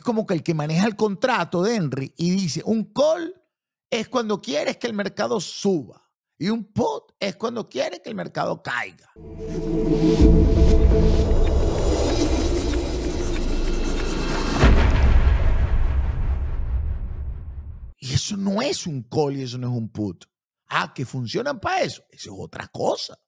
es como que el que maneja el contrato de Henry y dice, un call es cuando quieres que el mercado suba y un put es cuando quieres que el mercado caiga. Y eso no es un call y eso no es un put. Ah, que funcionan para eso. Eso es otra cosa.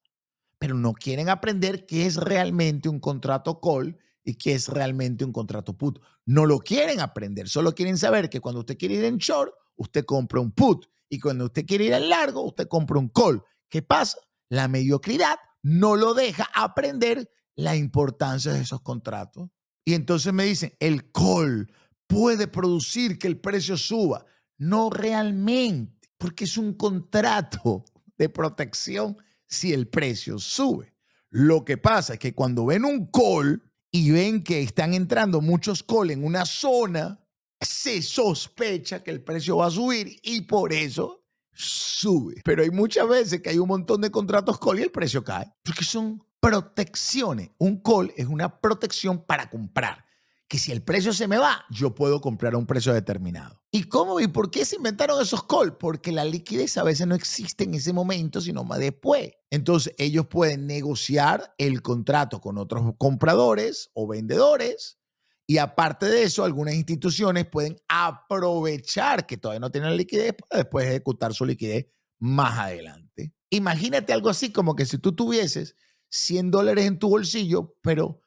Pero no quieren aprender qué es realmente un contrato call y que es realmente un contrato put. No lo quieren aprender, solo quieren saber que cuando usted quiere ir en short, usted compra un put y cuando usted quiere ir en largo, usted compra un call. ¿Qué pasa? La mediocridad no lo deja aprender la importancia de esos contratos. Y entonces me dicen, el call puede producir que el precio suba. No realmente, porque es un contrato de protección si el precio sube. Lo que pasa es que cuando ven un call, y ven que están entrando muchos call en una zona, se sospecha que el precio va a subir y por eso sube. Pero hay muchas veces que hay un montón de contratos call y el precio cae, porque son protecciones. Un call es una protección para comprar que si el precio se me va, yo puedo comprar a un precio determinado. ¿Y cómo y por qué se inventaron esos calls? Porque la liquidez a veces no existe en ese momento, sino más después. Entonces ellos pueden negociar el contrato con otros compradores o vendedores y aparte de eso, algunas instituciones pueden aprovechar que todavía no tienen liquidez para después ejecutar su liquidez más adelante. Imagínate algo así como que si tú tuvieses 100 dólares en tu bolsillo, pero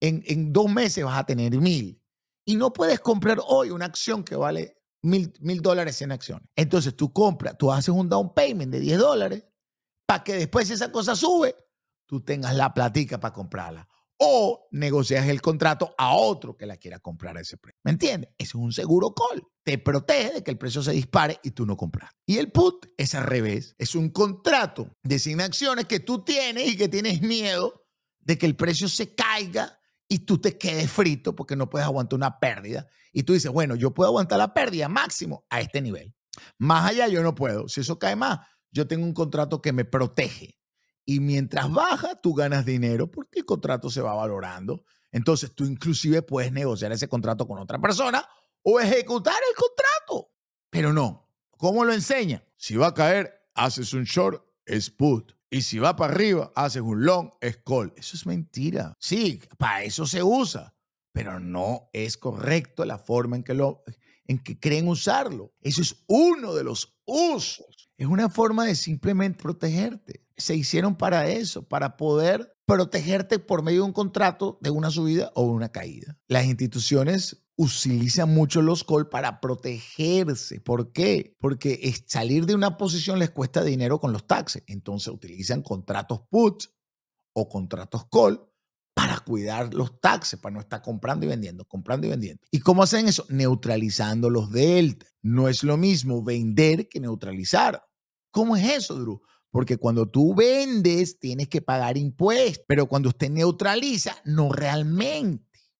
en, dos meses vas a tener mil. Y no puedes comprar hoy una acción que vale mil, mil dólares en acciones. Entonces tú compras, tú haces un down payment de 10 dólares para que después esa cosa sube, tú tengas la platica para comprarla. O negocias el contrato a otro que la quiera comprar a ese precio. ¿Me entiendes? Ese es un seguro call. Te protege de que el precio se dispare y tú no compras. Y el put es al revés. Es un contrato de sin acciones que tú tienes y que tienes miedo de que el precio se caiga y tú te quedes frito porque no puedes aguantar una pérdida. Y tú dices, bueno, yo puedo aguantar la pérdida máximo a este nivel. Más allá yo no puedo. Si eso cae más, yo tengo un contrato que me protege. Y mientras baja, tú ganas dinero porque el contrato se va valorando. Entonces tú inclusive puedes negociar ese contrato con otra persona o ejecutar el contrato. Pero no, ¿cómo lo enseña? Si va a caer, haces un short, es y si va para arriba, haces un long call. Eso es mentira. Sí, para eso se usa, pero no es correcto la forma en que, lo, en que creen usarlo. Eso es uno de los usos. Es una forma de simplemente protegerte. Se hicieron para eso, para poder protegerte por medio de un contrato de una subida o una caída. Las instituciones utiliza mucho los call para protegerse. ¿Por qué? Porque salir de una posición les cuesta dinero con los taxes. Entonces utilizan contratos puts o contratos call para cuidar los taxes, para no estar comprando y vendiendo, comprando y vendiendo. ¿Y cómo hacen eso? Neutralizando los delta. No es lo mismo vender que neutralizar. ¿Cómo es eso, Drew? Porque cuando tú vendes, tienes que pagar impuestos, pero cuando usted neutraliza, no realmente.